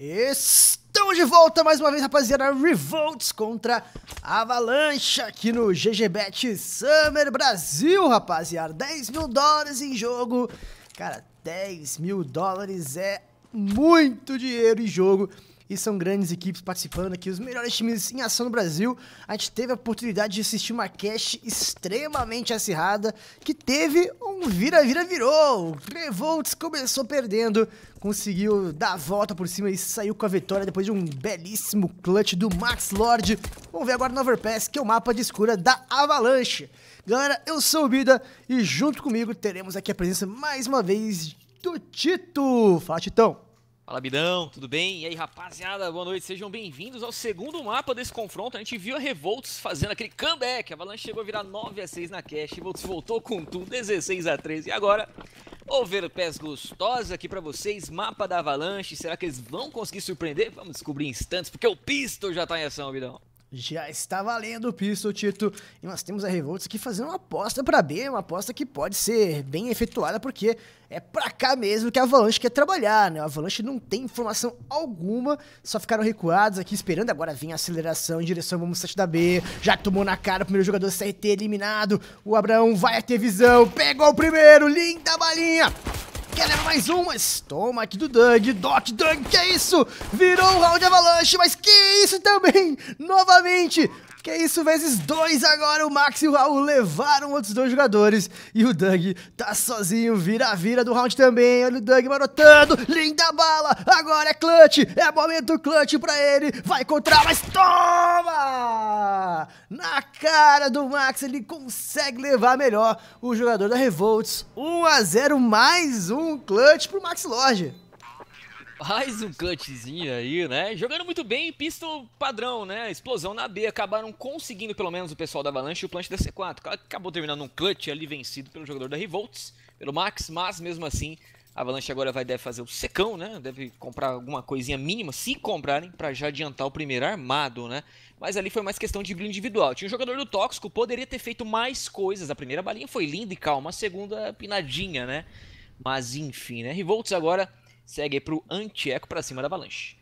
Estamos de volta mais uma vez, rapaziada. Revolts contra Avalanche aqui no GGBet Summer Brasil, rapaziada. 10 mil dólares em jogo. Cara, 10 mil dólares é muito dinheiro em jogo. E são grandes equipes participando aqui, os melhores times em ação no Brasil. A gente teve a oportunidade de assistir uma cast extremamente acirrada, que teve um vira-vira virou. Revolts começou perdendo, conseguiu dar a volta por cima e saiu com a vitória depois de um belíssimo clutch do Max Lord. Vamos ver agora no Overpass, que é o mapa de escura da Avalanche. Galera, eu sou o Bida e junto comigo teremos aqui a presença mais uma vez do Tito. Fala, Titão. Fala, Bidão, tudo bem? E aí, rapaziada, boa noite, sejam bem-vindos ao segundo mapa desse confronto. A gente viu a Revolts fazendo aquele comeback, a Avalanche chegou a virar 9x6 na cash, Revolts voltou com tudo, 16x13. E agora, overpass gostosa aqui pra vocês, mapa da Avalanche, será que eles vão conseguir surpreender? Vamos descobrir em instantes, porque o Pistol já tá em ação, Bidão. Já está valendo o piso, Tito. E nós temos a Revolts aqui fazendo uma aposta para B, uma aposta que pode ser bem efetuada, porque é para cá mesmo que a Avalanche quer trabalhar, né? A Avalanche não tem informação alguma, só ficaram recuados aqui esperando. Agora vem a aceleração em direção ao Mustache da B. Já tomou na cara o primeiro jogador CRT eliminado. O Abraão vai a ter visão, pegou o primeiro, linda balinha quer é mais uma mas toma aqui do Doug, Dot Doug, que é isso? Virou um round avalanche, mas que isso também? Novamente, que isso, vezes dois agora. O Max e o Raul levaram outros dois jogadores. E o Doug tá sozinho, vira-vira do round também. Olha o Doug marotando. Linda bala. Agora é clutch. É momento clutch pra ele. Vai encontrar, mas toma! Na cara do Max, ele consegue levar melhor o jogador da Revolts. 1 a 0 mais um clutch pro Max Lodge. Mais um cutzinho aí, né? Jogando muito bem, pistol padrão, né? Explosão na B, acabaram conseguindo pelo menos o pessoal da Avalanche e o plant da C4. Acabou terminando um clutch ali vencido pelo jogador da Revolts, pelo Max, mas mesmo assim a Avalanche agora vai deve fazer o secão, né? Deve comprar alguma coisinha mínima, se comprarem, para já adiantar o primeiro armado, né? Mas ali foi mais questão de brilho individual. Tinha um jogador do Tóxico, poderia ter feito mais coisas. A primeira balinha foi linda e calma, a segunda pinadinha, né? Mas enfim, né? Revolts agora segue pro anti-eco para cima da Avalanche.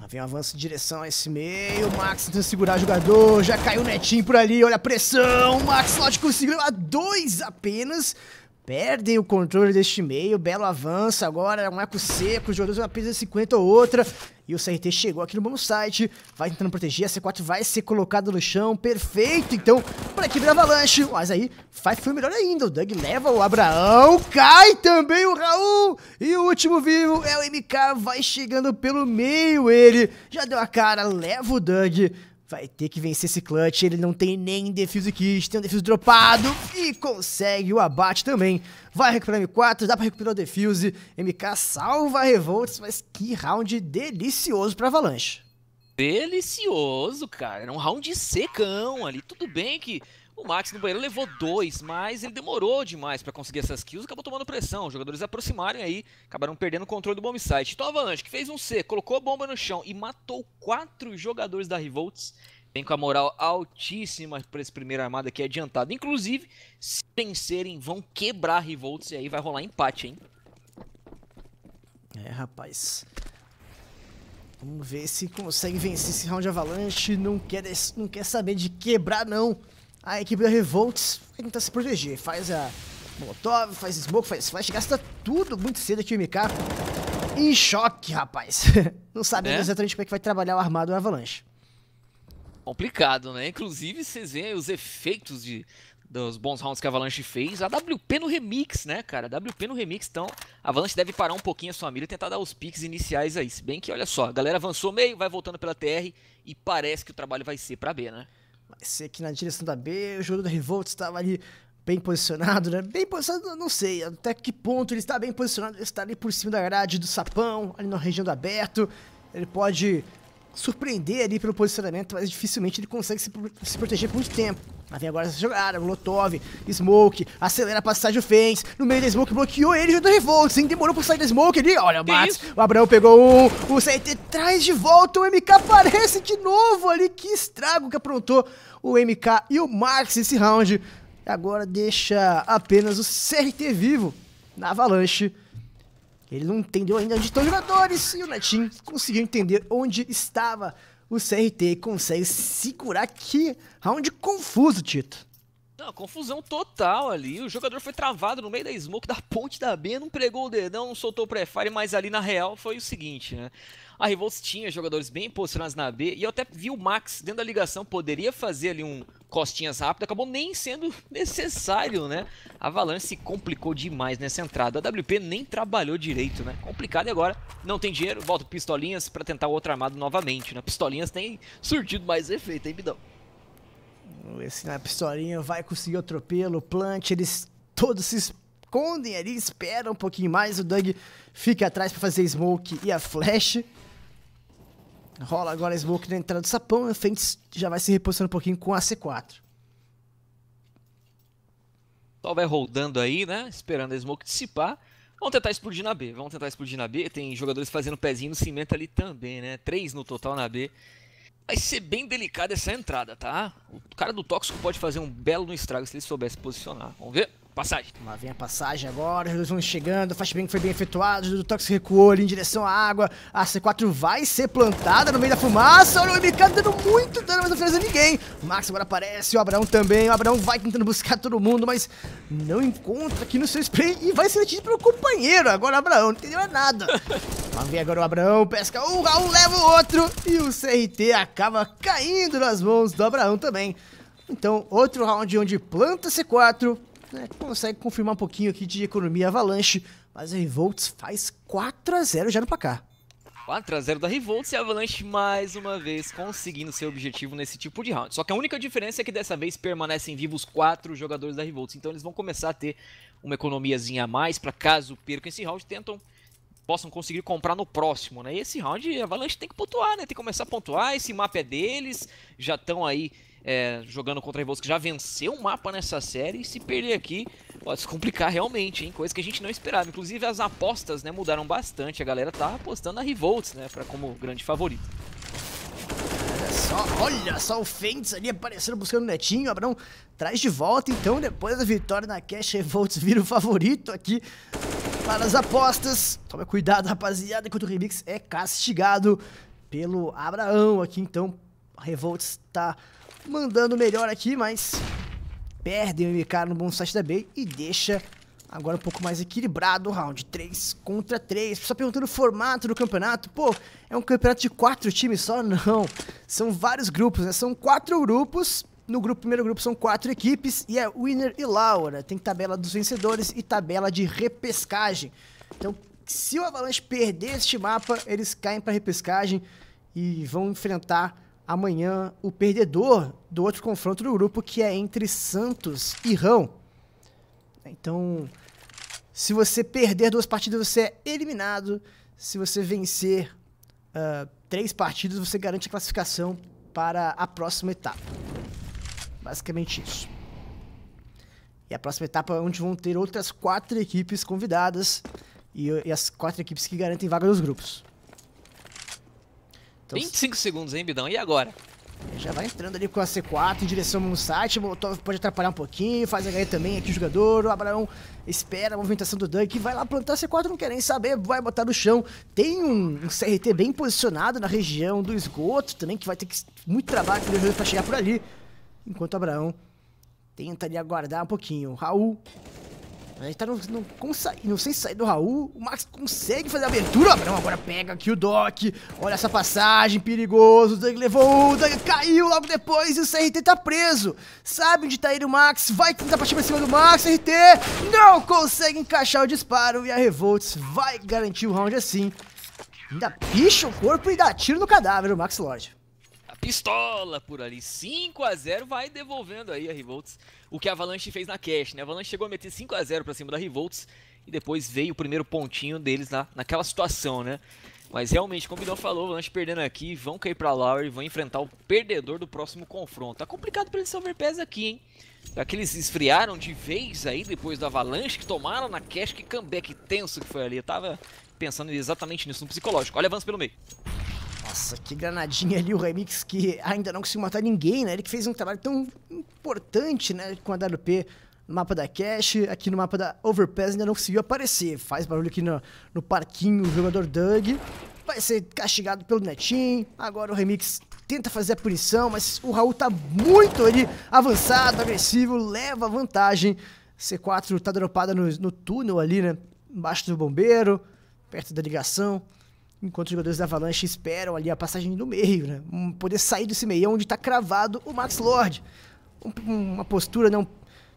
Lá vem o avanço em direção a esse meio. Max tenta segurar o jogador. Já caiu netinho por ali. Olha a pressão. Max Lodge conseguiu a dois apenas. Perdem o controle deste meio. Belo avanço agora. É um eco seco. Os jogadores apenas 50 ou outra. E o CRT chegou aqui no bom site, vai tentando proteger, a C4 vai ser colocada no chão, perfeito, então, para equipe da Avalanche. Mas aí, Fife foi melhor ainda, o Doug leva o Abraão, cai também o Raul. E o último vivo é o MK, vai chegando pelo meio ele, já deu a cara, leva o Doug. Vai ter que vencer esse clutch, ele não tem nem defuse kit, tem um defuse dropado e consegue o abate também. Vai recuperar M4, dá pra recuperar o defuse, MK salva a Revolts, mas que round delicioso pra Avalanche. Delicioso, cara, era um round secão ali, tudo bem que o Max no banheiro levou dois, mas ele demorou demais para conseguir essas kills e acabou tomando pressão. Os jogadores aproximaram e aí acabaram perdendo o controle do bomb site. Então, avalanche, que fez um C, colocou a bomba no chão e matou quatro jogadores da Revolts. Vem com a moral altíssima para esse primeiro armado aqui adiantado. Inclusive, se vencerem, vão quebrar a Revolts e aí vai rolar empate, hein? É, rapaz. Vamos ver se consegue vencer esse round de avalanche. Não quer, não quer saber de quebrar, não. A equipe da Revolts vai tentar se proteger. Faz a Molotov, faz Smoke, faz Flash. Gasta tudo muito cedo aqui o MK. Em choque, rapaz. Não sabe né? exatamente como é que vai trabalhar o armado na Avalanche. Complicado, né? Inclusive, vocês veem os efeitos de, dos bons rounds que a Avalanche fez. A WP no remix, né, cara? A WP no remix, então a Avalanche deve parar um pouquinho a sua mira e tentar dar os piques iniciais aí. Se bem que, olha só, a galera avançou meio, vai voltando pela TR e parece que o trabalho vai ser pra B, né? vai ser aqui na direção da B, o jogador da Revolt estava ali bem posicionado, né? Bem posicionado, não sei até que ponto ele está bem posicionado. Ele está ali por cima da grade do sapão, ali na região do aberto. Ele pode surpreender ali pelo posicionamento, mas dificilmente ele consegue se, se proteger por muito tempo. Mas vem agora essa jogada, Molotov, Smoke, acelera a passagem do Fens. no meio da Smoke bloqueou ele e o Revolt, sim, demorou pra sair da Smoke ali, olha o Max, o Abraão pegou um, o CT traz de volta, o MK aparece de novo ali, que estrago que aprontou o MK e o Max nesse round, agora deixa apenas o CRT vivo na Avalanche, ele não entendeu ainda onde estão os jogadores e o Netinho conseguiu entender onde estava o CRT e consegue segurar que round confuso, Tito. Não, confusão total ali. O jogador foi travado no meio da smoke da ponte da B, não pregou o dedão, não soltou o Fire, mas ali na real foi o seguinte, né? A Revolts tinha jogadores bem posicionados na B, e eu até vi o Max dentro da ligação, poderia fazer ali um costinhas rápido, acabou nem sendo necessário, né? A Avalanche se complicou demais nessa entrada. A WP nem trabalhou direito, né? Complicado e agora não tem dinheiro, volta Pistolinhas para tentar o outro armado novamente, né? Pistolinhas tem surtido mais efeito, hein, Bidão? esse na pistolinha vai conseguir o atropelo, o plant, eles todos se escondem ali, esperam um pouquinho mais, o Doug fica atrás para fazer smoke e a flash. Rola agora a smoke na entrada do sapão, a Fentes já vai se reposicionando um pouquinho com a C4. Só vai rodando aí, né, esperando a smoke dissipar. Vamos tentar explodir na B, vamos tentar explodir na B. Tem jogadores fazendo pezinho no cimento ali também, né, três no total na B. Vai ser bem delicada essa entrada, tá? O cara do tóxico pode fazer um belo estrago se ele soubesse posicionar. Vamos ver? Passagem. Lá vem a passagem agora, os dois vão chegando, o que foi bem efetuado, o Tox recuou ali em direção à água. A C4 vai ser plantada no meio da fumaça, olha o MK dando muito dano, mas não fez ninguém. O Max agora aparece, o Abraão também, o Abraão vai tentando buscar todo mundo, mas não encontra aqui no seu spray e vai ser atingido pelo companheiro. Agora o Abraão não entendeu nada. Lá vem agora o Abraão, pesca um, Raul leva o outro e o CRT acaba caindo nas mãos do Abraão também. Então, outro round onde planta C4, né, consegue confirmar um pouquinho aqui de economia avalanche, mas a Revolts faz 4 a 0 já no placar. 4 a 0 da Revolts e a Avalanche mais uma vez conseguindo seu objetivo nesse tipo de round. Só que a única diferença é que dessa vez permanecem vivos quatro jogadores da Revolts, então eles vão começar a ter uma economiazinha a mais para caso percam esse round, tentam possam conseguir comprar no próximo, né? E esse round a Avalanche tem que pontuar, né? Tem que começar a pontuar, esse mapa é deles, já estão aí é, jogando contra rivais que já venceu o mapa nessa série e se perder aqui pode se complicar realmente, hein? Coisa que a gente não esperava. Inclusive as apostas né, mudaram bastante, a galera tá apostando a Revolts, né, pra como grande favorito. Olha só, olha só o Fentes ali aparecendo buscando o Netinho, Abrão traz de volta, então depois da vitória na Cash, Revolts vira o favorito aqui para as apostas. Toma cuidado, rapaziada, enquanto o Remix é castigado pelo Abraão aqui, então a Revolts tá mandando melhor aqui, mas perdem o MK no bom site da Bay e deixa agora um pouco mais equilibrado o round. 3 contra 3. Só perguntando o formato do campeonato. Pô, é um campeonato de quatro times só? Não. São vários grupos, né? São quatro grupos. No grupo, primeiro grupo são quatro equipes e é Winner e Laura. Né? Tem tabela dos vencedores e tabela de repescagem. Então, se o Avalanche perder este mapa, eles caem para repescagem e vão enfrentar amanhã o perdedor do outro confronto do grupo, que é entre Santos e Rão. Então, se você perder duas partidas, você é eliminado. Se você vencer uh, três partidas, você garante a classificação para a próxima etapa. Basicamente isso. E a próxima etapa é onde vão ter outras quatro equipes convidadas e, e as quatro equipes que garantem vaga nos grupos. Então, 25 segundos, hein, Bidão? E agora? Já vai entrando ali com a C4 em direção ao site. Molotov pode atrapalhar um pouquinho. Faz HE também aqui o jogador. O Abraão espera a movimentação do Dunk. Vai lá plantar a C4, não quer nem saber. Vai botar no chão. Tem um, um CRT bem posicionado na região do esgoto também. Que vai ter que, muito trabalho para chegar por ali. Enquanto o Abraão tenta ali aguardar um pouquinho. Raul a gente tá no, no, sem sair do Raul. O Max consegue fazer a abertura. Não, agora pega aqui o Doc. Olha essa passagem, perigoso. O Doug levou o Doug, caiu logo depois. E o CRT tá preso. Sabe onde tá ele o Max. Vai tentar partir pra cima do Max. CRT não consegue encaixar o disparo. E a Revolts vai garantir o round assim. Ainda picha o corpo e dá tiro no cadáver, o Max Lord pistola por ali. 5 a 0 vai devolvendo aí a Revolts o que a Avalanche fez na cash, né? A Avalanche chegou a meter 5 a 0 para cima da Revolts e depois veio o primeiro pontinho deles lá naquela situação, né? Mas realmente, como o Bidão falou, o Avalanche perdendo aqui, vão cair pra Lowry, vão enfrentar o perdedor do próximo confronto. Tá complicado pra eles Silverpass aqui, hein? Já que eles esfriaram de vez aí depois do Avalanche, que tomaram na cash, que comeback tenso que foi ali. Eu tava pensando exatamente nisso no psicológico. Olha avanço pelo meio. Nossa, que granadinha ali o remix que ainda não conseguiu matar ninguém, né? Ele que fez um trabalho tão importante, né, com a WP no mapa da Cash, aqui no mapa da Overpass ainda não conseguiu aparecer. Faz barulho aqui no, no parquinho, o jogador Doug. Vai ser castigado pelo Netinho. Agora o Remix tenta fazer a punição, mas o Raul tá muito ali avançado, agressivo, leva vantagem. C4 tá dropada no, no túnel ali, né? Embaixo do bombeiro, perto da ligação enquanto os jogadores da Avalanche esperam ali a passagem do meio, né? Um, poder sair desse meio onde está cravado o Max Lord. Um, uma postura não né,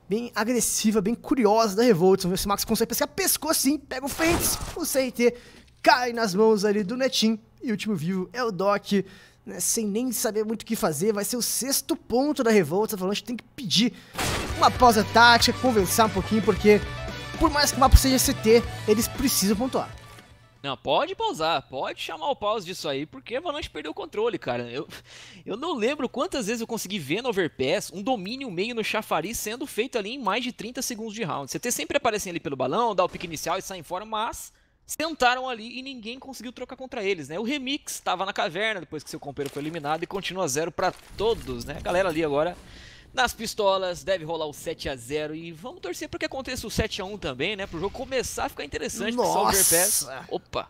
bem agressiva, bem curiosa da Revolt. Vamos ver se o Max consegue pescar. Pescou sim, pega o fentes, o CT cai nas mãos ali do Netim. E o último vivo é o Doc, né? sem nem saber muito o que fazer. Vai ser o sexto ponto da Revolt. A Avalanche tem que pedir uma pausa tática, conversar um pouquinho, porque por mais que o mapa seja CT, eles precisam pontuar. Não, pode pausar, pode chamar o pause disso aí, porque a Avalanche perdeu o controle, cara. Eu, eu não lembro quantas vezes eu consegui ver no Overpass um domínio meio no chafariz sendo feito ali em mais de 30 segundos de round. tem sempre aparecem ali pelo balão, dá o pique inicial e em fora, mas sentaram ali e ninguém conseguiu trocar contra eles, né? O Remix estava na caverna depois que seu companheiro foi eliminado e continua zero para todos, né? A galera ali agora nas pistolas, deve rolar o 7 x 0 e vamos torcer para que aconteça o 7 x 1 também, né? Para o jogo começar a ficar interessante Nossa. pro Soldier Pass. Opa!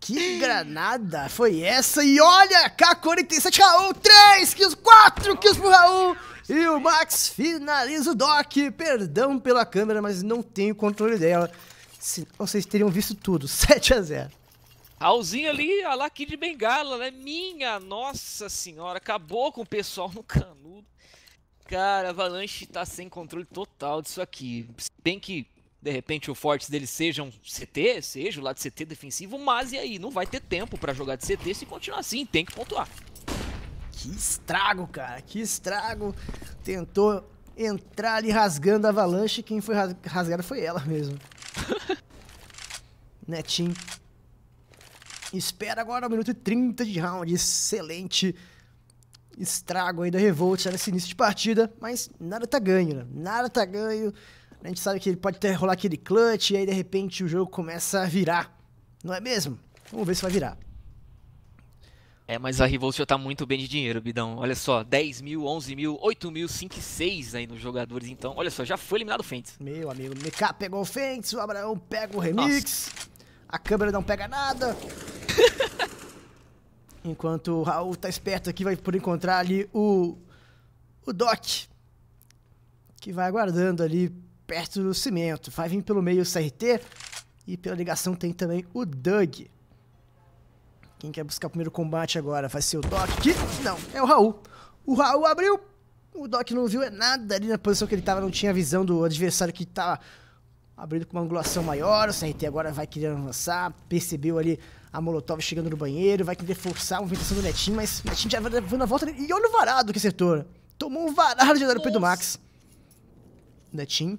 Que granada foi essa? E olha, K47 Raul, 3 kills, 4 kills pro Raul. E o Max finaliza o Doc. Perdão pela câmera, mas não tenho controle dela. Se, vocês teriam visto tudo, 7 x 0 Raulzinho ali, a lá aqui de Bengala, né? Minha nossa senhora, acabou com o pessoal no canudo. Cara, Avalanche tá sem controle total disso aqui. Bem que, de repente, o forte dele seja um CT, seja o lado CT defensivo, mas e aí? Não vai ter tempo para jogar de CT se continuar assim, tem que pontuar. Que estrago, cara, que estrago. Tentou entrar ali rasgando a Avalanche, quem foi rasgada foi ela mesmo. Netinho. Espera agora o minuto e 30 de round, excelente estrago aí da Revolt nesse início de partida, mas nada tá ganho, né? Nada tá ganho. A gente sabe que ele pode até rolar aquele clutch e aí de repente o jogo começa a virar. Não é mesmo? Vamos ver se vai virar. É, mas a Revolt já tá muito bem de dinheiro, Bidão. Olha só, 10 mil, 11 mil, 8 mil, 5 e 6 aí nos jogadores. Então, olha só, já foi eliminado o Fentes. Meu amigo, o MK pegou o Fentes, o Abraão pega o Remix. Nossa. A câmera não pega nada. Enquanto o Raul tá esperto aqui, vai por encontrar ali o, o Doc, que vai aguardando ali perto do cimento. Vai vir pelo meio o CRT e pela ligação tem também o Doug. Quem quer buscar o primeiro combate agora vai ser o Doc, que não, é o Raul. O Raul abriu, o Doc não viu é nada ali na posição que ele tava, não tinha visão do adversário que tá abrindo com uma angulação maior. O CRT agora vai querendo avançar, percebeu ali a Molotov chegando no banheiro, vai querer forçar a movimentação do Netinho, mas o Netinho já vai levando a volta E olha o varado que setor. Tomou um varado de dar do Max. Netinho.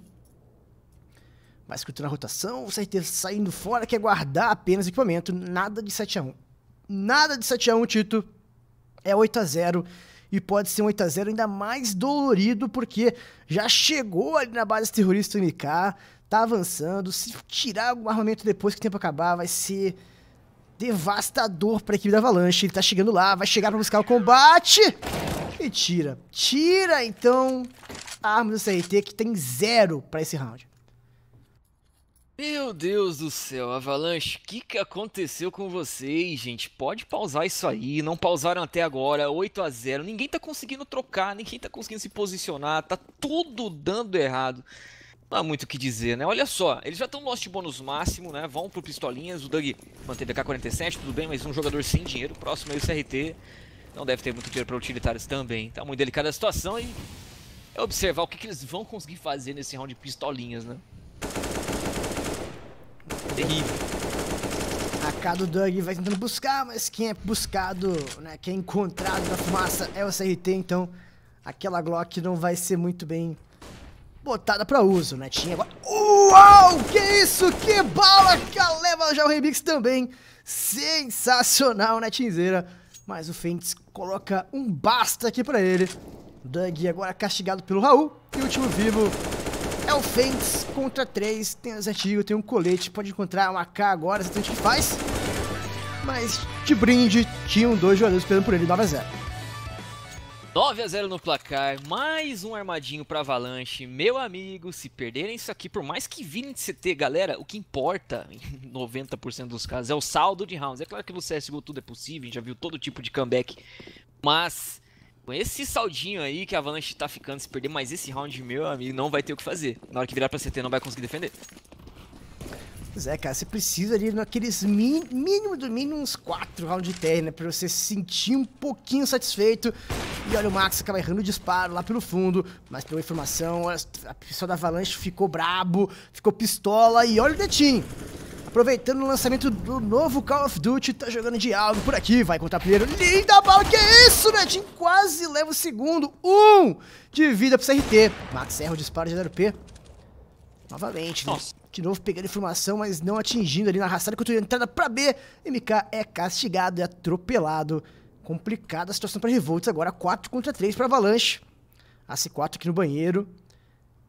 Vai escutando a rotação, o CRT saindo fora, quer guardar apenas o equipamento. Nada de 7x1. Nada de 7x1, Tito. É 8x0 e pode ser um 8x0 ainda mais dolorido, porque já chegou ali na base terrorista do MK, tá avançando. Se tirar algum armamento depois que o tempo acabar, vai ser devastador para equipe da Avalanche. Ele tá chegando lá, vai chegar para buscar o combate. E tira. Tira, então, a arma do CRT que tem zero para esse round. Meu Deus do céu, Avalanche, o que, que aconteceu com vocês, gente? Pode pausar isso aí, não pausaram até agora, 8 a 0 Ninguém tá conseguindo trocar, ninguém tá conseguindo se posicionar, tá tudo dando errado não há muito o que dizer, né? Olha só, eles já estão no Lost Bônus máximo, né? Vão pro Pistolinhas, o Doug manteve a K-47, tudo bem, mas um jogador sem dinheiro, próximo aí o CRT. Não deve ter muito dinheiro para utilitários também. Tá muito delicada a situação e é observar o que, que eles vão conseguir fazer nesse round de Pistolinhas, né? Terrível. A K do Doug vai tentando buscar, mas quem é buscado, né, quem é encontrado na fumaça é o CRT, então aquela Glock não vai ser muito bem botada pra uso, né? Tinha agora... Uau, que isso, que bala, que leva já o remix também. Sensacional, né, Tinzeira? Mas o Fentes coloca um basta aqui pra ele. O Doug agora castigado pelo Raul. E o último vivo é o Fentes contra 3. Tem as antigas, tem um colete. Pode encontrar uma AK agora, exatamente o que faz. Mas de brinde, tinham dois jogadores esperando por ele 9 a 0. 9 a 0 no placar, mais um armadinho para Avalanche. Meu amigo, se perderem isso aqui, por mais que virem de CT, galera, o que importa em 90% dos casos é o saldo de rounds. É claro que no CSGO tudo é possível, a gente já viu todo tipo de comeback, mas com esse saldinho aí que a Avalanche tá ficando, se perder mais esse round, meu amigo, não vai ter o que fazer. Na hora que virar pra CT, não vai conseguir defender. Pois é, cara, você precisa ali naqueles mínimo do mínimo uns 4 rounds de terra, né? Pra você se sentir um pouquinho satisfeito. E olha, o Max acaba errando o disparo lá pelo fundo. Mas pela informação, a pessoa da Avalanche ficou brabo, ficou pistola. E olha o Detinho. Aproveitando o lançamento do novo Call of Duty, tá jogando de algo por aqui, vai contra primeiro. Linda bala, que é isso, Netinho? Quase leva o segundo. Um de vida pro CRT. Max erra o disparo de 0P. Novamente, né? Nossa de novo pegando informação, mas não atingindo ali na raçada que eu tô entrada para B. MK é castigado, é atropelado. Complicada a situação para Revolts agora, 4 contra 3 para Avalanche. a c 4 aqui no banheiro.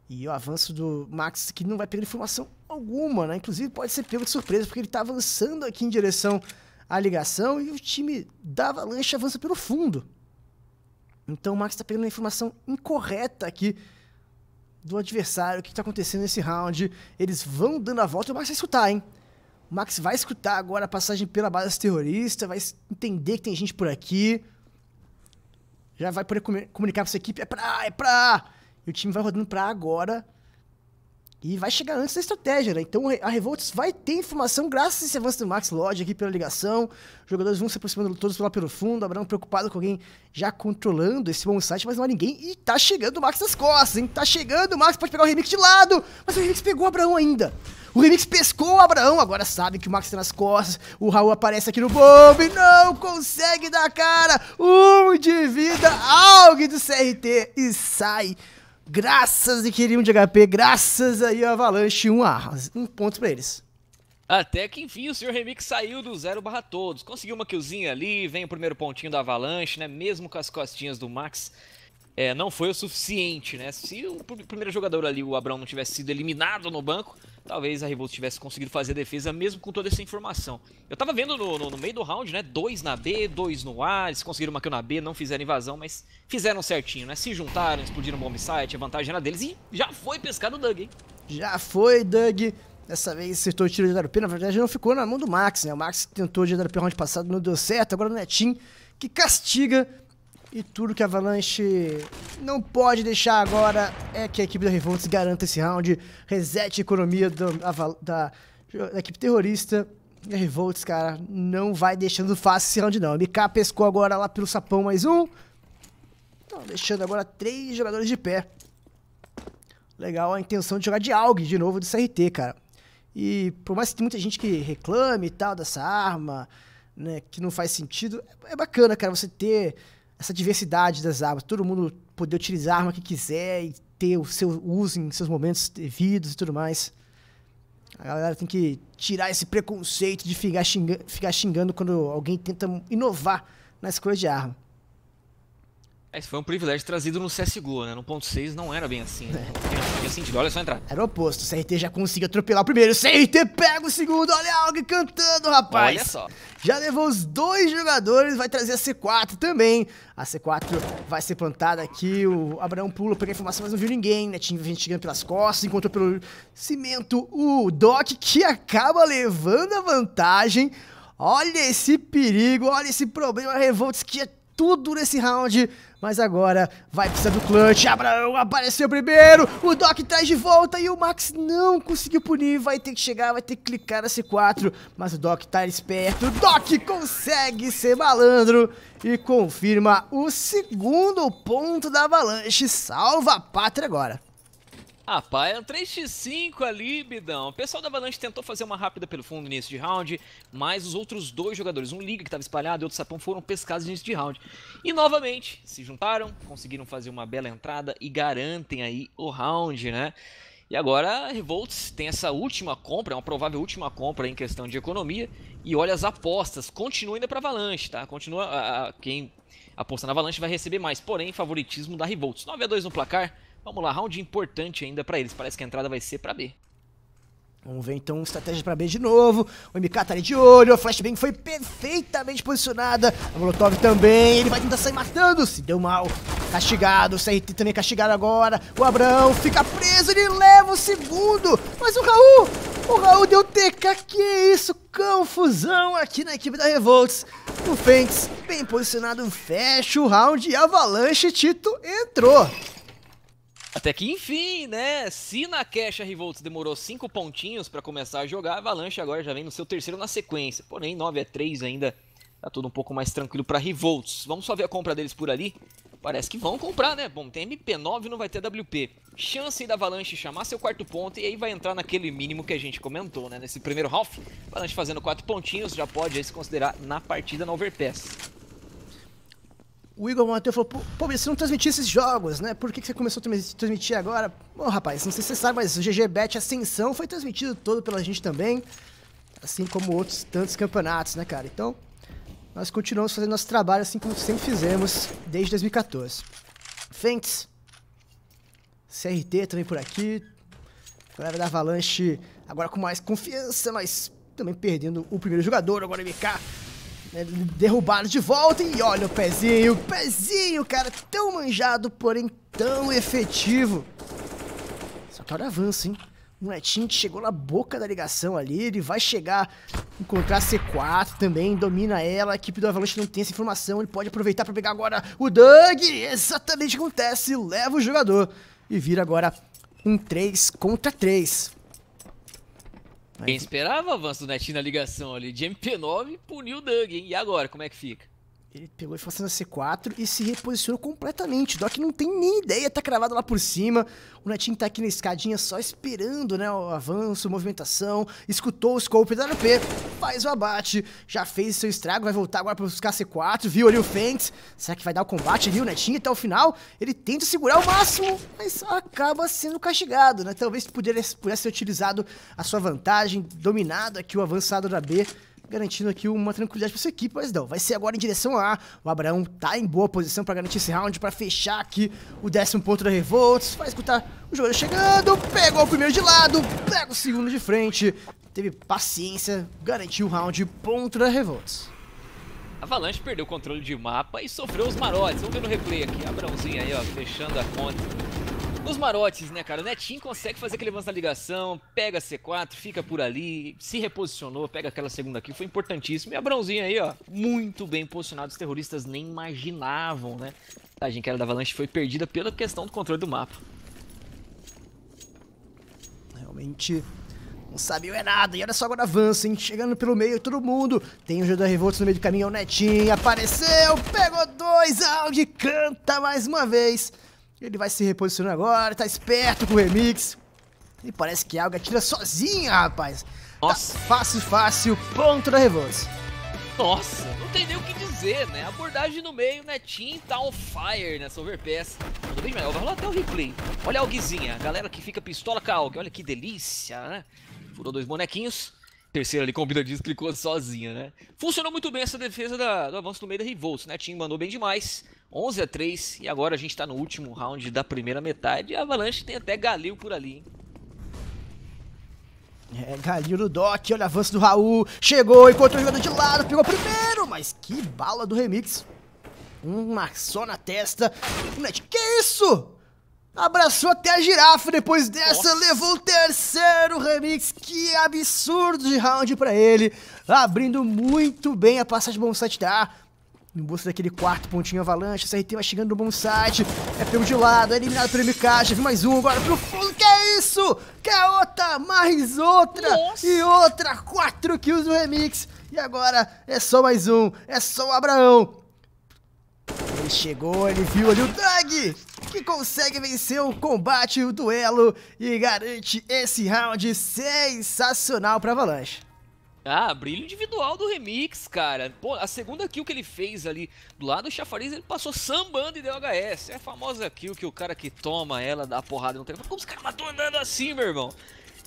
E o avanço do Max que não vai pegar informação alguma, né? Inclusive pode ser pego de surpresa porque ele tá avançando aqui em direção à ligação e o time da Avalanche avança pelo fundo. Então o Max tá pegando a informação incorreta aqui do adversário, o que está acontecendo nesse round. Eles vão dando a volta e o Max vai escutar, hein? O Max vai escutar agora a passagem pela base terrorista, vai entender que tem gente por aqui. Já vai poder comunicar para sua equipe, é pra, é pra! E o time vai rodando pra agora. E vai chegar antes da estratégia, né? Então a Revolts vai ter informação graças a esse avanço do Max Lodge aqui pela ligação. Os jogadores vão se aproximando todos lá pelo fundo. Abraão preocupado com alguém já controlando esse bom site, mas não há ninguém. E tá chegando o Max nas costas, hein? Tá chegando o Max, pode pegar o Remix de lado. Mas o Remix pegou o Abraão ainda. O Remix pescou o Abraão, agora sabe que o Max tá nas costas. O Raul aparece aqui no e não consegue dar cara. Um de vida, alguém do CRT e sai graças e queriam de HP, graças aí ao Avalanche, um, a, um ponto pra eles. Até que enfim o Sr. Remix saiu do zero barra todos. Conseguiu uma killzinha ali, vem o primeiro pontinho da Avalanche, né? Mesmo com as costinhas do Max, é, não foi o suficiente, né? Se o primeiro jogador ali, o Abraão, não tivesse sido eliminado no banco, talvez a Revolt tivesse conseguido fazer a defesa mesmo com toda essa informação. Eu tava vendo no, no, no meio do round, né? Dois na B, dois no A, eles conseguiram uma kill na B, não fizeram invasão, mas fizeram certinho, né? Se juntaram, explodiram o bomb site, a vantagem era deles e já foi pescado o Doug, hein? Já foi, Doug. Dessa vez acertou o tiro de WP, na verdade não ficou na mão do Max, né? O Max tentou de o round passado, não deu certo, agora o Netinho que castiga e tudo que a Avalanche não pode deixar agora é que a equipe da Revolts garanta esse round, resete a economia da, da, da equipe terrorista. E a Revolts, cara, não vai deixando fácil esse round não. A MK pescou agora lá pelo sapão mais um. Então, deixando agora três jogadores de pé. Legal a intenção de jogar de AUG de novo do CRT, cara. E por mais que tenha muita gente que reclame e tal dessa arma, né, que não faz sentido, é bacana, cara, você ter essa diversidade das armas, todo mundo poder utilizar a arma que quiser e ter o seu uso em seus momentos devidos e tudo mais. A galera tem que tirar esse preconceito de ficar xingando, ficar xingando quando alguém tenta inovar na escolha de arma. Esse é, foi um privilégio trazido no CSGO, né? No ponto 6 não era bem assim, né? É. Não tinha sentido, olha só entrar. Era o oposto, o CRT já conseguiu atropelar o primeiro, o CRT pega o segundo, olha algo cantando, rapaz. Olha só. Já levou os dois jogadores, vai trazer a C4 também. A C4 vai ser plantada aqui, o Abraão pula, pega a informação, mas não viu ninguém, né? Tinha chegando pelas costas, encontrou pelo cimento o Doc, que acaba levando a vantagem. Olha esse perigo, olha esse problema, a Revolts que é tudo nesse round mas agora vai precisar do clutch. Abraão apareceu primeiro. O Doc traz de volta e o Max não conseguiu punir. Vai ter que chegar, vai ter que clicar na C4. Mas o Doc tá esperto. O Doc consegue ser malandro e confirma o segundo ponto da Avalanche. Salva a pátria agora. Ah, é um 3x5 ali, Bidão. O pessoal da Avalanche tentou fazer uma rápida pelo fundo no início de round, mas os outros dois jogadores, um Liga que estava espalhado e outro Sapão, foram pescados no início de round. E novamente, se juntaram, conseguiram fazer uma bela entrada e garantem aí o round, né? E agora a Revolts tem essa última compra, é uma provável última compra em questão de economia. E olha as apostas, continua ainda para Avalanche, tá? Continua, a, a, quem apostar na Avalanche vai receber mais, porém favoritismo da Revolts. 9 a 2 no placar, Vamos lá, round importante ainda pra eles. Parece que a entrada vai ser pra B. Vamos ver então, estratégia pra B de novo. O MK tá ali de olho, a flashbang foi perfeitamente posicionada. A Molotov também, ele vai tentar sair matando, se deu mal. Castigado, o CRT também é castigado agora. O Abrão fica preso, ele leva o segundo. Mas o Raul, o Raul deu TK, que isso? Confusão aqui na equipe da Revolts. O Fênix, bem posicionado, fecha o round e Avalanche Tito entrou. Até que enfim, né? Se na Cash a Revolts demorou 5 pontinhos para começar a jogar, a Avalanche agora já vem no seu terceiro na sequência. Porém, 9 a 3 ainda tá tudo um pouco mais tranquilo para Revolts. Vamos só ver a compra deles por ali. Parece que vão comprar, né? Bom, tem MP9, não vai ter WP. Chance da Avalanche chamar seu quarto ponto e aí vai entrar naquele mínimo que a gente comentou, né? Nesse primeiro half, Avalanche fazendo quatro pontinhos, já pode aí se considerar na partida na Overpass o Igor Monteiro falou, pô, você não transmitia esses jogos, né? Por que, que você começou a transmitir agora? Bom, rapaz, não sei se você sabe, mas o GG Bet Ascensão foi transmitido todo pela gente também, assim como outros tantos campeonatos, né, cara? Então, nós continuamos fazendo nosso trabalho assim como sempre fizemos desde 2014. Fentes, CRT também por aqui, galera da Avalanche agora com mais confiança, mas também perdendo o primeiro jogador, agora MK derrubado de volta e olha o pezinho, o pezinho, cara, tão manjado, porém tão efetivo. Só que olha o avanço, hein? O moletinho chegou na boca da ligação ali, ele vai chegar, encontrar a C4 também, domina ela, a equipe do Avalanche não tem essa informação, ele pode aproveitar para pegar agora o Doug, exatamente o que acontece, leva o jogador e vira agora um 3 contra 3. Quem esperava avanço do Netinho na ligação ali de MP9 puniu o Doug, hein? E agora, como é que fica? Ele pegou e foi a C4 e se reposicionou completamente. Doc não tem nem ideia, tá cravado lá por cima. O Netinho tá aqui na escadinha só esperando, né? O avanço, movimentação. Escutou o scope da P, faz o abate. Já fez seu estrago, vai voltar agora pra buscar a C4. Viu ali o Fênix. Será que vai dar o combate ali? O Netinho até o final. Ele tenta segurar o máximo, mas acaba sendo castigado, né? Talvez pudesse, pudesse ter utilizado a sua vantagem, dominado aqui o avançado da B garantindo aqui uma tranquilidade para sua equipe. Mas não, vai ser agora em direção a. O Abraão tá em boa posição para garantir esse round, para fechar aqui o décimo ponto da Revolts. Vai escutar o jogador chegando, pegou o primeiro de lado, pega o segundo de frente. Teve paciência, garantiu o round, ponto da Revolts. Avalanche perdeu o controle de mapa e sofreu os marotes. Vamos ver no replay aqui. Abraãozinho aí, ó, fechando a conta dos marotes, né, cara? O Netinho consegue fazer aquele lance da ligação, pega C4, fica por ali, se reposicionou, pega aquela segunda aqui, foi importantíssimo. E a Bronzinha aí, ó, muito bem posicionado, os terroristas nem imaginavam, né? A gente que era da Avalanche foi perdida pela questão do controle do mapa. Realmente não sabia é nada. E olha só agora avança, hein? Chegando pelo meio, todo mundo. Tem o Jedi Revoltos no meio do caminho, é o Netinho. Apareceu, pegou dois, Aldi canta mais uma vez. Ele vai se reposicionando agora, tá esperto com o remix. E parece que a Alga tira sozinha, rapaz. Tá Nossa. Tá fácil, fácil, ponto da revanche. Nossa, não tem nem o que dizer, né? A abordagem no meio, Netinho né? tá on fire nessa overpass. Tudo bem, mas vai rolar até o replay. Olha a Alguizinha, a galera que fica pistola com a Alga. Olha que delícia, né? Furou dois bonequinhos terceira ali, com o disse, clicou sozinha, né? Funcionou muito bem essa defesa da, do avanço do meio da Revolts, né? Tim mandou bem demais, 11 a 3 e agora a gente tá no último round da primeira metade e a Avalanche tem até Galil por ali, hein? É, Galil no dock, olha o avanço do Raul, chegou, encontrou o jogador de lado, pegou primeiro, mas que bala do Remix. Uma só na testa, que isso? Abraçou até a girafa depois dessa, Nossa. levou o terceiro remix, que absurdo de round para ele, abrindo muito bem a passagem bom site da em busca daquele quarto pontinho avalanche, CRT vai chegando no bom site, é pelo de lado, é eliminado pelo MK, viu mais um, agora pro fundo, que é isso? Que é outra, mais outra, Nossa. e outra, quatro kills no remix, e agora é só mais um, é só o Abraão. Ele chegou, ele viu ali o Drag, que consegue vencer o combate, o duelo e garante esse round sensacional pra Avalanche. Ah, brilho individual do Remix, cara. Pô, a segunda kill que ele fez ali do lado do Chafariz, ele passou sambando e deu HS. É a famosa kill que o cara que toma ela dá porrada no telefone. Como os caras estão andando assim, meu irmão?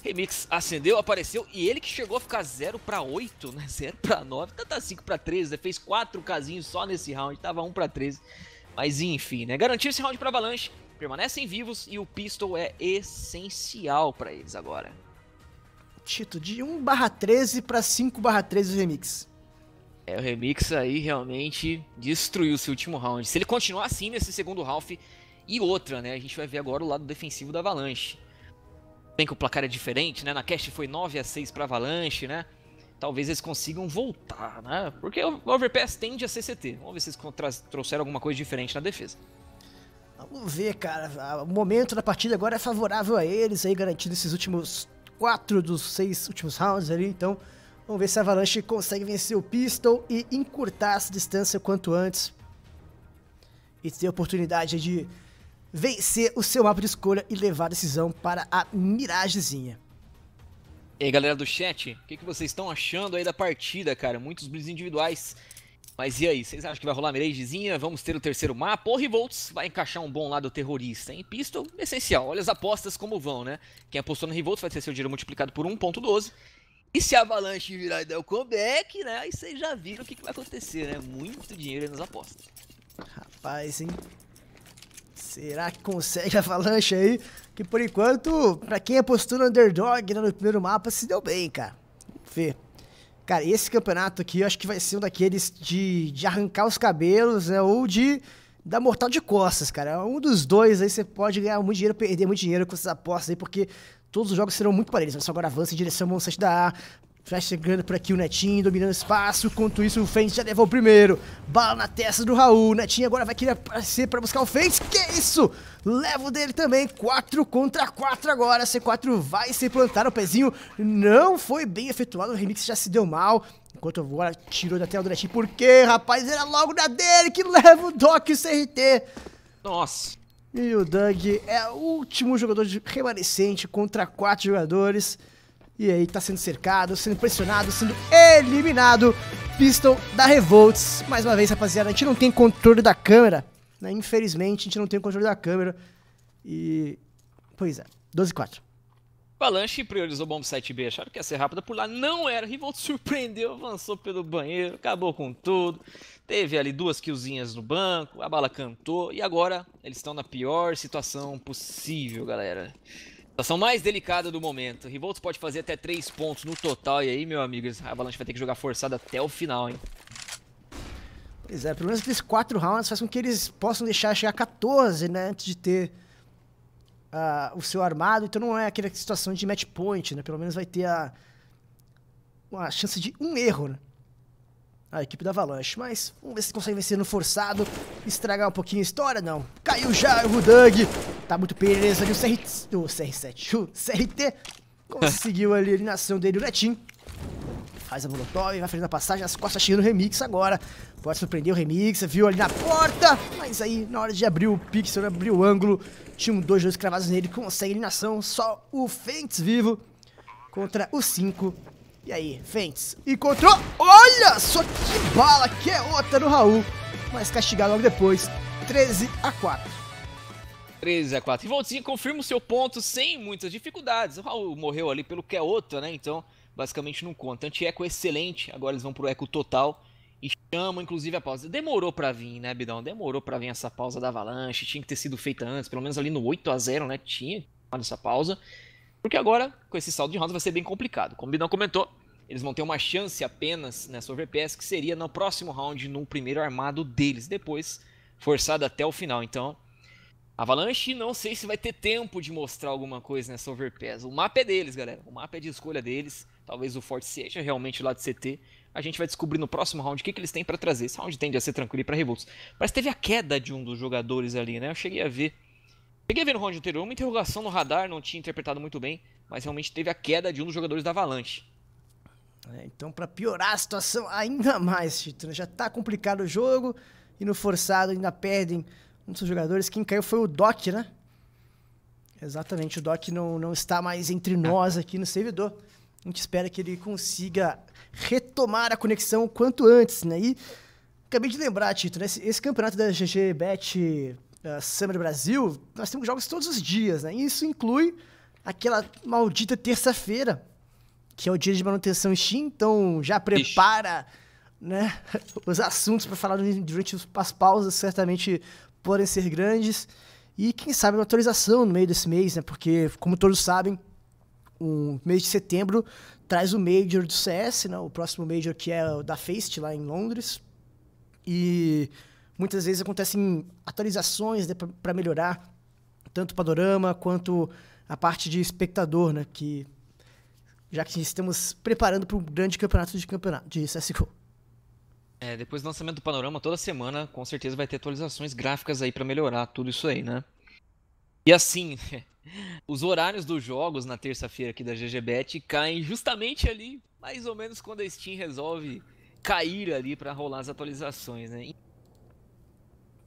Remix acendeu, apareceu e ele que chegou a ficar 0 para 8, né? 0 para 9, tanto 5 para 13, né? fez 4 casinhos só nesse round, tava 1 para 13. Mas enfim, né? Garantir esse round para Avalanche, permanecem vivos e o Pistol é essencial para eles agora. Tito, de 1/13 para 5/13 o remix. É, o remix aí realmente destruiu seu último round. Se ele continuar assim nesse segundo half e outra, né? A gente vai ver agora o lado defensivo da Avalanche. Bem que o placar é diferente, né? Na cast foi 9 a 6 para Avalanche, né? talvez eles consigam voltar, né? Porque o Overpass tende a ser CT. Vamos ver se eles trouxeram alguma coisa diferente na defesa. Vamos ver, cara. O momento da partida agora é favorável a eles aí, garantindo esses últimos quatro dos seis últimos rounds ali. Então, vamos ver se a Avalanche consegue vencer o Pistol e encurtar essa distância quanto antes. E ter a oportunidade de vencer o seu mapa de escolha e levar a decisão para a miragezinha. E aí, galera do chat, o que, que vocês estão achando aí da partida, cara? Muitos blitz individuais. Mas e aí, vocês acham que vai rolar miragezinha? Vamos ter o terceiro mapa? Ou Revolts vai encaixar um bom lado terrorista, hein? Pistol, essencial. Olha as apostas como vão, né? Quem apostou no Revolts vai ter seu dinheiro multiplicado por 1.12. E se a Avalanche virar e der o comeback, né? Aí vocês já viram o que, que vai acontecer, né? Muito dinheiro aí nas apostas. Rapaz, hein? Será que consegue a Avalanche aí? Que por enquanto, pra quem apostou no underdog né, no primeiro mapa, se deu bem, cara. Vamos ver. Cara, esse campeonato aqui eu acho que vai ser um daqueles de, de arrancar os cabelos, né? Ou de dar mortal de costas, cara. Um dos dois aí você pode ganhar muito dinheiro, perder muito dinheiro com essas apostas aí, porque todos os jogos serão muito parelhos. Mas só agora avança em direção ao Monsanto da A, Flash chegando por aqui, o Netinho dominando espaço. Enquanto isso, o Fênix já levou o primeiro. Bala na testa do Raul. O Netinho agora vai querer aparecer para buscar o Fênix. Que isso? Levo dele também. 4 contra 4 agora. C4 vai se plantar. O pezinho não foi bem efetuado. O remix já se deu mal. Enquanto agora tirou da tela do Netinho. Por quê, rapaz? Era logo na dele que leva o Doc e o CRT. Nossa. E o Doug é o último jogador remanescente contra quatro jogadores. E aí tá sendo cercado, sendo pressionado, sendo eliminado. Pistol da Revolts. Mais uma vez, rapaziada, a gente não tem controle da câmera. Né? Infelizmente, a gente não tem controle da câmera. E. Pois é, 12-4. Balanche priorizou Bomb 7 B, acharam que ia ser rápida por lá, não era. Revolt surpreendeu, avançou pelo banheiro, acabou com tudo. Teve ali duas killzinhas no banco, a bala cantou e agora eles estão na pior situação possível, galera. Situação mais delicada do momento. Revolts pode fazer até 3 pontos no total. E aí, meu amigo, a Avalanche vai ter que jogar forçado até o final, hein? Pois é, pelo menos esses 4 rounds faz com que eles possam deixar chegar 14, né? Antes de ter uh, o seu armado. Então não é aquela situação de match point, né? Pelo menos vai ter a, uma chance de um erro, né? A equipe da Avalanche. Mas vamos ver se consegue vencer no forçado. Estragar um pouquinho a história, não. Caiu já o Rudang. Tá muito beleza ali o, CR, o CR7, o CRT. Conseguiu ali a eliminação dele, o Netinho. Faz a molotov, vai fazendo a passagem, as costas chegando no remix agora. Pode surpreender o remix, viu ali na porta. Mas aí, na hora de abrir o pixel, né, abrir o ângulo, tinha um 2-2 cravados nele, consegue a eliminação. Só o Fentes vivo contra o 5. E aí, Fentes encontrou... Olha só que bala que é outra no Raul. Mas castigado logo depois, 13 a 4. 13 a 4. E Voltinho confirma o seu ponto sem muitas dificuldades. O Raul morreu ali pelo que é outro, né? Então, basicamente não conta. Anti-eco é excelente. Agora eles vão pro eco total e chamam, inclusive, a pausa. Demorou para vir, né, Bidão? Demorou para vir essa pausa da Avalanche. Tinha que ter sido feita antes, pelo menos ali no 8 a 0 né? Tinha essa pausa. Porque agora, com esse saldo de rounds, vai ser bem complicado. Como o Bidão comentou, eles vão ter uma chance apenas nessa né, overpass, que seria no próximo round, no primeiro armado deles. Depois, forçado até o final. Então, Avalanche, não sei se vai ter tempo de mostrar alguma coisa nessa Overpass. O mapa é deles, galera. O mapa é de escolha deles. Talvez o forte seja realmente lá de CT. A gente vai descobrir no próximo round o que, que eles têm para trazer. Esse round tende a ser tranquilo para Revolts. Parece que teve a queda de um dos jogadores ali, né? Eu cheguei a ver. Peguei a ver no round anterior uma interrogação no radar, não tinha interpretado muito bem, mas realmente teve a queda de um dos jogadores da Avalanche. É, então, para piorar a situação ainda mais, Tito, já tá complicado o jogo e no forçado ainda perdem um dos jogadores. Quem caiu foi o Doc, né? Exatamente, o Doc não, não está mais entre nós aqui no servidor. A gente espera que ele consiga retomar a conexão o quanto antes, né? E acabei de lembrar, Tito, né? esse, esse campeonato da GG Bet uh, Summer Brasil, nós temos jogos todos os dias, né? E isso inclui aquela maldita terça-feira, que é o dia de manutenção Steam, então já prepara... Né? os assuntos para falar durante as pausas, certamente podem ser grandes. E quem sabe uma atualização no meio desse mês, né? Porque, como todos sabem, o mês de setembro traz o Major do CS, né? O próximo Major que é o da Feist, lá em Londres. E muitas vezes acontecem atualizações né, para melhorar tanto o panorama quanto a parte de espectador, né? Que já que estamos preparando para um grande campeonato de campeonato de CSGO. É, depois do lançamento do Panorama, toda semana, com certeza vai ter atualizações gráficas aí para melhorar tudo isso aí, né? E assim, os horários dos jogos na terça-feira aqui da GGBet caem justamente ali, mais ou menos quando a Steam resolve cair ali para rolar as atualizações, né?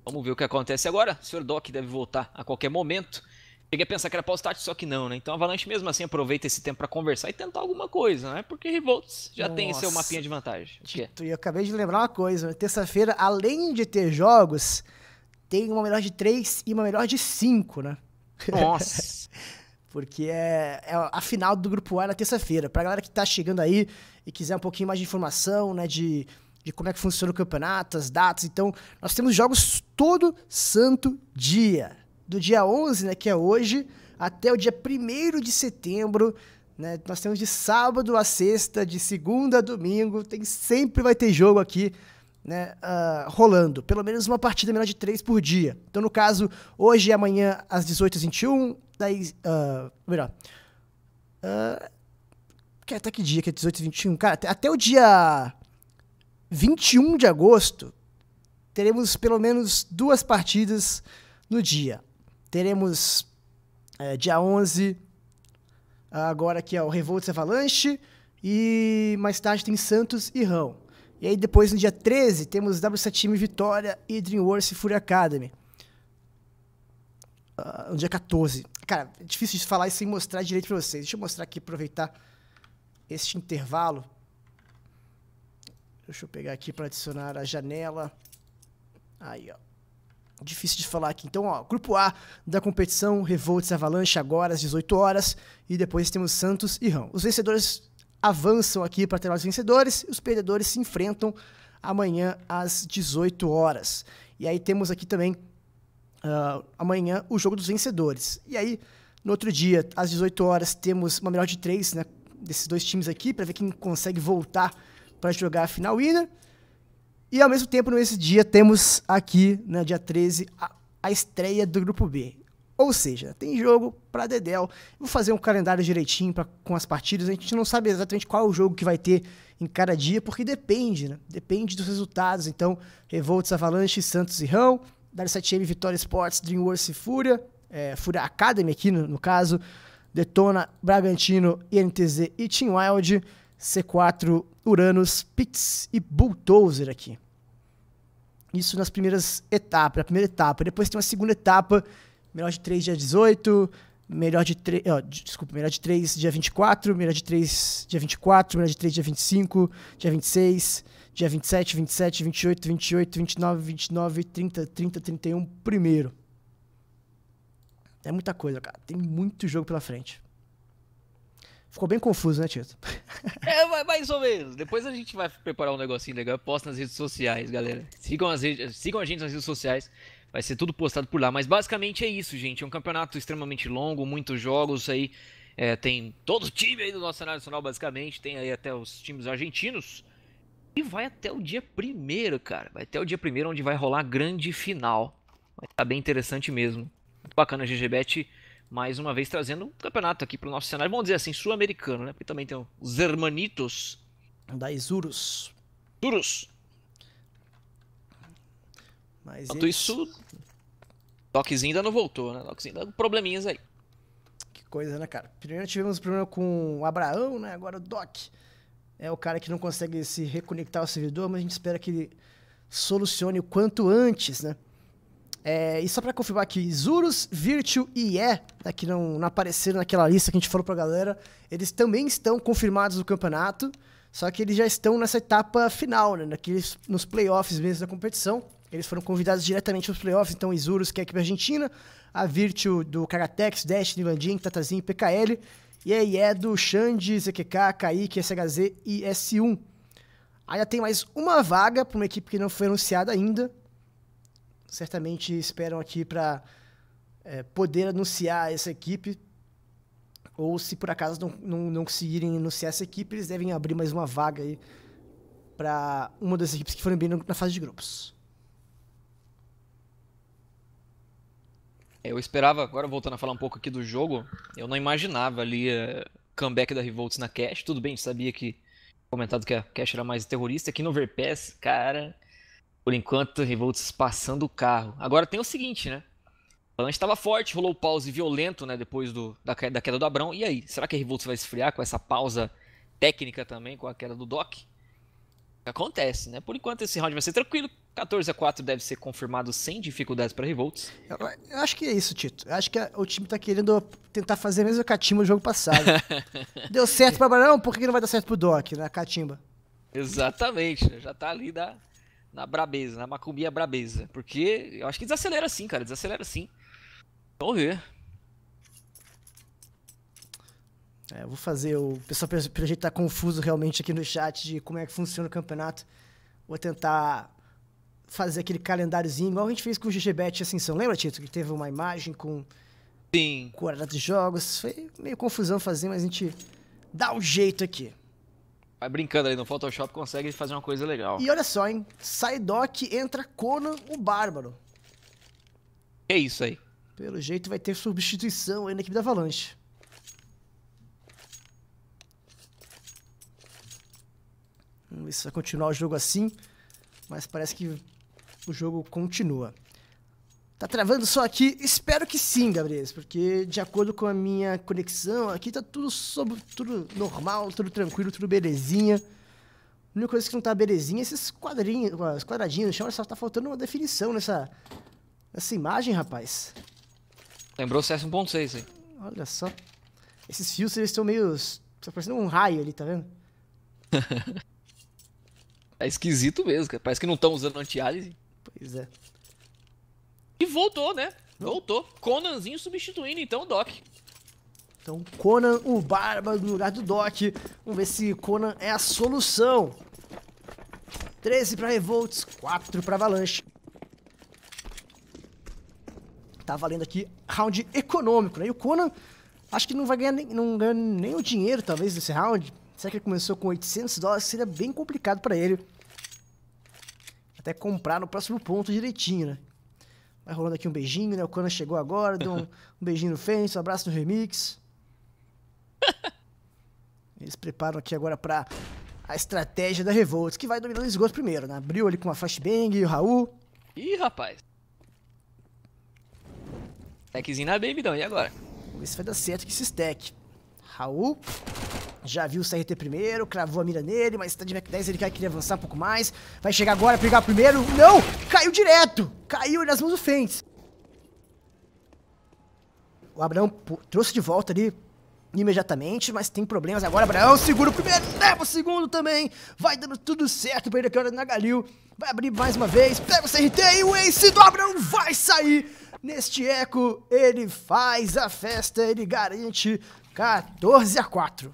Vamos ver o que acontece agora. O Sr. Doc deve voltar a qualquer momento. Cheguei a pensar que era pós-tático, só que não, né? Então a Avalanche mesmo assim aproveita esse tempo para conversar e tentar alguma coisa, né? Porque Revolts já Nossa. tem seu mapinha de vantagem. Tito, e eu acabei de lembrar uma coisa. Né? Terça-feira, além de ter jogos, tem uma melhor de três e uma melhor de cinco, né? Nossa! Porque é, é, a final do Grupo A na terça-feira. Pra galera que tá chegando aí e quiser um pouquinho mais de informação, né? De, de como é que funciona o campeonato, as datas. Então, nós temos jogos todo santo dia do dia 11, né, que é hoje, até o dia 1 de setembro. Né? Nós temos de sábado a sexta, de segunda a domingo, tem, sempre vai ter jogo aqui né, uh, rolando. Pelo menos uma partida menor de três por dia. Então, no caso, hoje e amanhã às 18h21, daí. Uh, melhor. Uh, até que dia que é 18 h 21? Cara, até, até o dia 21 de agosto, teremos pelo menos duas partidas no dia. Teremos é, dia 11, agora que é o Revolts Avalanche, e mais tarde tem Santos e Rão. E aí depois no dia 13 temos W7 Time Vitória e DreamWorks e Fury Academy. Uh, no dia 14. Cara, é difícil de falar isso sem mostrar direito pra vocês. Deixa eu mostrar aqui, aproveitar este intervalo. Deixa eu pegar aqui para adicionar a janela. Aí, ó. Difícil de falar aqui. Então, ó, grupo A da competição, Revolts Avalanche agora às 18 horas e depois temos Santos e Rão. Os vencedores avançam aqui para ter os vencedores e os perdedores se enfrentam amanhã às 18 horas. E aí temos aqui também uh, amanhã o jogo dos vencedores. E aí, no outro dia, às 18 horas, temos uma melhor de três né, desses dois times aqui para ver quem consegue voltar para jogar a final winner. E ao mesmo tempo, nesse dia, temos aqui, no né, dia 13, a, a, estreia do grupo B. Ou seja, tem jogo para Dedel. Vou fazer um calendário direitinho pra, com as partidas. A gente não sabe exatamente qual o jogo que vai ter em cada dia, porque depende, né? Depende dos resultados. Então, Revolts Avalanche, Santos e Rão, W7M, Vitória Sports, DreamWorks e Fúria, é, Fúria Academy aqui no, no caso, Detona, Bragantino, INTZ e Team Wild. C4, Uranus, Pits e Bulldozer aqui. Isso nas primeiras etapas, a primeira etapa. Depois tem uma segunda etapa, melhor de 3 dia 18, melhor de 3, ó, desculpa, melhor de 3 dia 24, melhor de 3 dia 24, melhor de 3 dia 25, dia 26, dia 27, 27, 28, 28, 29, 29, 30, 30, 31, primeiro. É muita coisa, cara. Tem muito jogo pela frente. Ficou bem confuso, né, Tito? É, mais ou menos. Depois a gente vai preparar um negocinho legal. Posta nas redes sociais, galera. Sigam, as redes, sigam a gente nas redes sociais. Vai ser tudo postado por lá. Mas basicamente é isso, gente. É um campeonato extremamente longo, muitos jogos aí. É, tem todo o time aí do nosso nacional, basicamente. Tem aí até os times argentinos. E vai até o dia primeiro, cara. Vai até o dia primeiro, onde vai rolar a grande final. Vai estar bem interessante mesmo. Muito bacana, GGBet mais uma vez trazendo um campeonato aqui para o nosso cenário, vamos dizer assim, sul-americano, né? Porque também tem os Hermanitos. Da Isurus. Duros. Mas Enquanto isso, Toquezinho ainda não voltou, né? Toquezinho ainda probleminhas aí. Que coisa, né, cara? Primeiro tivemos o problema com o Abraão, né? Agora o Doc. É o cara que não consegue se reconectar ao servidor, mas a gente espera que ele solucione o quanto antes, né? É, e só para confirmar aqui, Zurus, Virtue e E, né, que não, não apareceram naquela lista que a gente falou para a galera, eles também estão confirmados no campeonato, só que eles já estão nessa etapa final, né, naqueles, nos playoffs mesmo da competição. Eles foram convidados diretamente para os playoffs, então Isurus, que é a equipe argentina, a Virtue do Caratex, Destiny, Landim, Tatazinho, PKL, e a IE do Xande, ZQK, Kaique, SHZ e S1. Ainda tem mais uma vaga para uma equipe que não foi anunciada ainda, certamente esperam aqui para é, poder anunciar essa equipe. Ou se por acaso não, não, não conseguirem anunciar essa equipe, eles devem abrir mais uma vaga aí para uma das equipes que foram bem na fase de grupos. É, eu esperava, agora voltando a falar um pouco aqui do jogo, eu não imaginava ali uh, comeback da Revolts na Cash. Tudo bem, sabia que comentado que a Cash era mais terrorista. Aqui no Overpass, cara, por enquanto, Revolts passando o carro. Agora tem o seguinte, né? O Avalanche estava forte, rolou pause violento, né? Depois do, da, da, queda do Abrão. E aí, será que a Revolts vai esfriar com essa pausa técnica também, com a queda do Doc? Acontece, né? Por enquanto esse round vai ser tranquilo. 14 a 4 deve ser confirmado sem dificuldades para Revolts. Eu, eu, acho que é isso, Tito. Eu acho que a, o time tá querendo tentar fazer a mesma catimba do jogo passado. Né? Deu certo para abrão por que não vai dar certo o Doc, né? Catimba. Exatamente, né? já tá ali da na brabeza, na macumbia brabeza. Porque eu acho que desacelera sim, cara. Desacelera sim. Vamos ver. É, eu vou fazer o pessoal pelo jeito tá confuso realmente aqui no chat de como é que funciona o campeonato. Vou tentar fazer aquele calendáriozinho, igual a gente fez com o GGBet Ascensão. Lembra, Tito? Que teve uma imagem com Sim. quadrado de jogos. Foi meio confusão fazer, mas a gente dá um jeito aqui vai brincando aí no Photoshop, consegue fazer uma coisa legal. E olha só, hein? Sai Doc, entra Conan, o Bárbaro. Que é isso aí? Pelo jeito vai ter substituição aí na equipe da Avalanche. Vamos ver se vai continuar o jogo assim. Mas parece que o jogo continua. Tá travando só aqui? Espero que sim, Gabriel, porque de acordo com a minha conexão, aqui tá tudo sobre, tudo normal, tudo tranquilo, tudo belezinha. A única coisa que não tá belezinha é esses quadrinhos, quadradinhos no chão, só tá faltando uma definição nessa, nessa imagem, rapaz. Lembrou o CS 1.6 aí. Olha só. Esses fios, eles estão meio... Tá parecendo um raio ali, tá vendo? é esquisito mesmo, cara. Parece que não estão usando anti Pois é. E voltou, né? Voltou. Conanzinho substituindo então o Doc. Então Conan, o Bárbaro no lugar do Doc. Vamos ver se Conan é a solução. 13 para Revolts, 4 para Avalanche. Tá valendo aqui round econômico, né? E o Conan, acho que não vai ganhar nem, não ganha nem o dinheiro, talvez, desse round. Será que ele começou com 800 dólares? Seria bem complicado para ele. Até comprar no próximo ponto direitinho, né? Vai rolando aqui um beijinho, né? O Conan chegou agora, deu um, um beijinho no Fênix, um abraço no remix. Eles preparam aqui agora para a estratégia da Revolt, que vai dominando o esgoto primeiro, né? Abriu ali com uma flashbang, o Raul. Ih, rapaz. Stackzinho na baby, não. E agora? Vamos ver se vai dar certo que esse stack. Raul. Já viu o CRT primeiro, cravou a mira nele, mas tá de Mac 10, ele quer, avançar um pouco mais. Vai chegar agora, pegar primeiro. Não! Caiu direto! Caiu nas mãos do Fentes. O Abraão trouxe de volta ali imediatamente, mas tem problemas agora. Abraão segura o primeiro, leva o segundo também. Vai dando tudo certo pra ele agora na Galil. Vai abrir mais uma vez, pega o CRT e o Ace do Abraão vai sair. Neste eco, ele faz a festa, ele garante 14 a 4.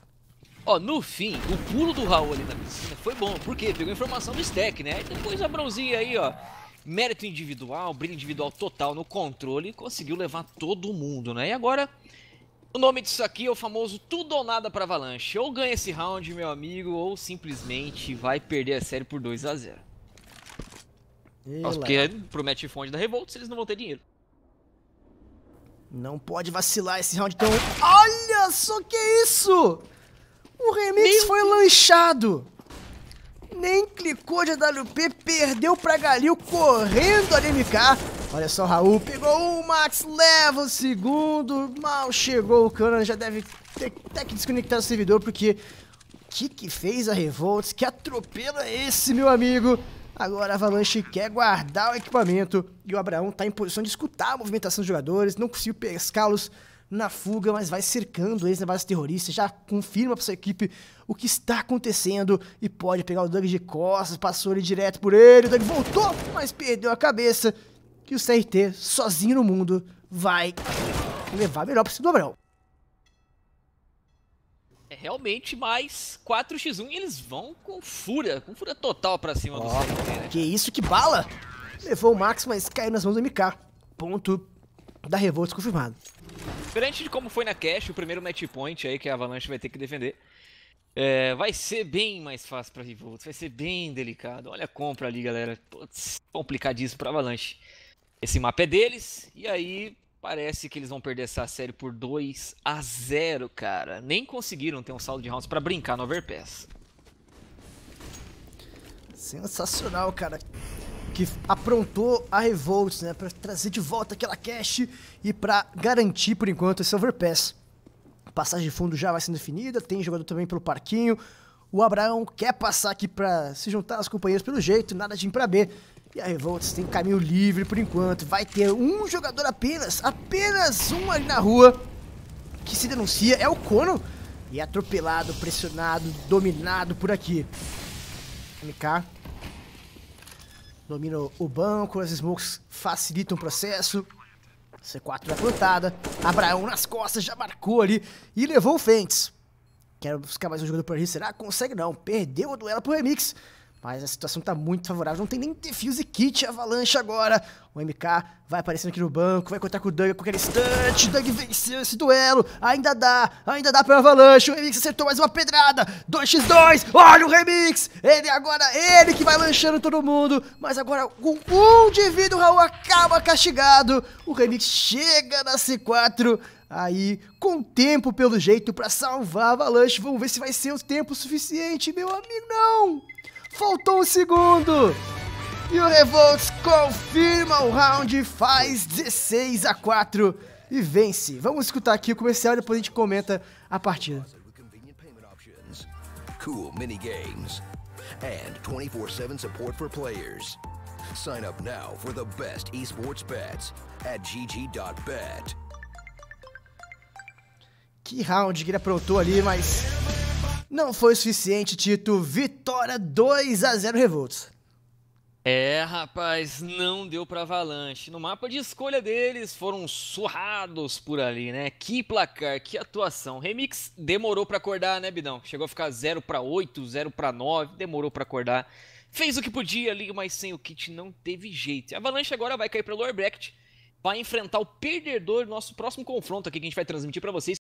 Ó, no fim, o pulo do Raul ali na piscina foi bom, porque pegou informação do stack, né? E depois a bronzinha aí, ó, mérito individual, brilho individual total no controle, conseguiu levar todo mundo, né? E agora, o nome disso aqui é o famoso tudo ou nada para Avalanche. Ou ganha esse round, meu amigo, ou simplesmente vai perder a série por 2 a 0 Nossa, porque promete fonte da Revolt, eles não vão ter dinheiro. Não pode vacilar esse round tão... Olha só que isso! O remix Meu... foi lanchado. Nem clicou de AWP, perdeu pra Galil correndo a MK. Olha só, Raul pegou um Max, leva o segundo. Mal chegou o Cana, já deve ter, ter que desconectar o servidor, porque que que fez a Revolts? Que atropelo é esse, meu amigo? Agora a Avalanche quer guardar o equipamento e o Abraão tá em posição de escutar a movimentação dos jogadores, não conseguiu pescá-los na fuga, mas vai cercando eles na né, base terrorista, já confirma para sua equipe o que está acontecendo e pode pegar o Doug de costas, passou ele direto por ele, o Doug voltou, mas perdeu a cabeça. E o CRT, sozinho no mundo, vai levar melhor para o Dobrão. É realmente mais 4x1 e eles vão com fúria, com fúria total para cima oh, do CRT, né, Que isso, que bala! Levou o Max, mas caiu nas mãos do MK. Ponto da revolta confirmado. Diferente de como foi na Cash, o primeiro match point aí que a Avalanche vai ter que defender. É, vai ser bem mais fácil pra Revolts, vai ser bem delicado. Olha a compra ali, galera. Putz, complicadíssimo pra Avalanche. Esse mapa é deles, e aí parece que eles vão perder essa série por 2 a 0 cara. Nem conseguiram ter um saldo de rounds pra brincar no Overpass. Sensacional, cara que aprontou a Revolts, né, para trazer de volta aquela cache e para garantir por enquanto esse overpass. passagem de fundo já vai sendo definida, tem jogador também pelo parquinho. O Abraão quer passar aqui para se juntar aos companheiros pelo jeito, nada de ir para B. E a Revolts tem caminho livre por enquanto. Vai ter um jogador apenas, apenas um ali na rua que se denuncia, é o Cono. E é atropelado, pressionado, dominado por aqui. MK domina o banco, as smokes facilitam o processo. C4 é plantada, Abraão nas costas, já marcou ali e levou o Fentes. Quero buscar mais um jogador por ali, será? Consegue não, perdeu a duela pro Remix. Mas a situação está muito favorável. Não tem nem defuse kit avalanche agora. O MK vai aparecendo aqui no banco, vai contar com o Doug a qualquer instante. Doug venceu esse duelo. Ainda dá, ainda dá para avalanche. O Remix acertou mais uma pedrada. 2x2. Olha o Remix. Ele agora, ele que vai lanchando todo mundo. Mas agora com um de vida o Raul acaba castigado. O Remix chega na C4 aí com tempo pelo jeito para salvar a Avalanche. Vamos ver se vai ser o tempo suficiente, meu amigo. Não! Faltou um segundo! E o Revolts confirma o round, faz 16 a 4 e vence. Vamos escutar aqui o comercial e depois a gente comenta a partida. Cool mini games and 24/7 support for players. Sign up now for the best esports bets at gg.bet. Que round que ele aprontou ali, mas não foi o suficiente, Tito. Vitória 2 a 0 Revoltos. É, rapaz, não deu para Avalanche. No mapa de escolha deles, foram surrados por ali, né? Que placar, que atuação. Remix demorou para acordar, né, Bidão? Chegou a ficar 0 para 8, 0 para 9, demorou para acordar. Fez o que podia ali, mas sem o kit não teve jeito. A Avalanche agora vai cair para Lorbrecht, vai enfrentar o perdedor do nosso próximo confronto aqui que a gente vai transmitir para vocês.